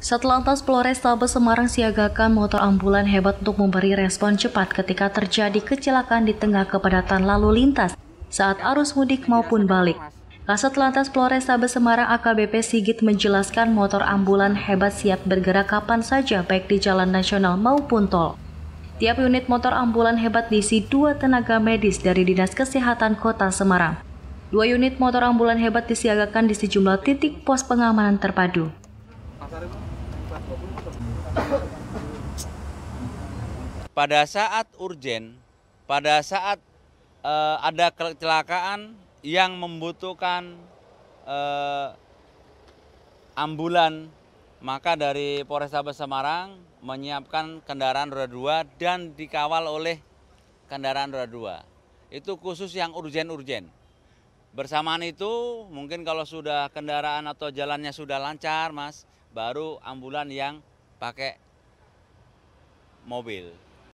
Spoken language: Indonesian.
Satlantas Polrestabes Semarang siagakan motor ambulan hebat untuk memberi respon cepat ketika terjadi kecelakaan di tengah kepadatan lalu lintas saat arus mudik maupun balik. Kasat Lantas Polrestabes Semarang AKBP Sigit menjelaskan motor ambulan hebat siap bergerak kapan saja baik di jalan nasional maupun tol. Tiap unit motor ambulan hebat diisi dua tenaga medis dari Dinas Kesehatan Kota Semarang. Dua unit motor ambulan hebat disiagakan di sejumlah titik pos pengamanan terpadu. pada saat urgen, pada saat uh, ada kecelakaan yang membutuhkan uh, ambulan, maka dari Polrestabes Semarang menyiapkan kendaraan roda dua dan dikawal oleh kendaraan roda dua. Itu khusus yang urgen-urgen. Bersamaan itu mungkin kalau sudah kendaraan atau jalannya sudah lancar mas, baru ambulan yang pakai mobil.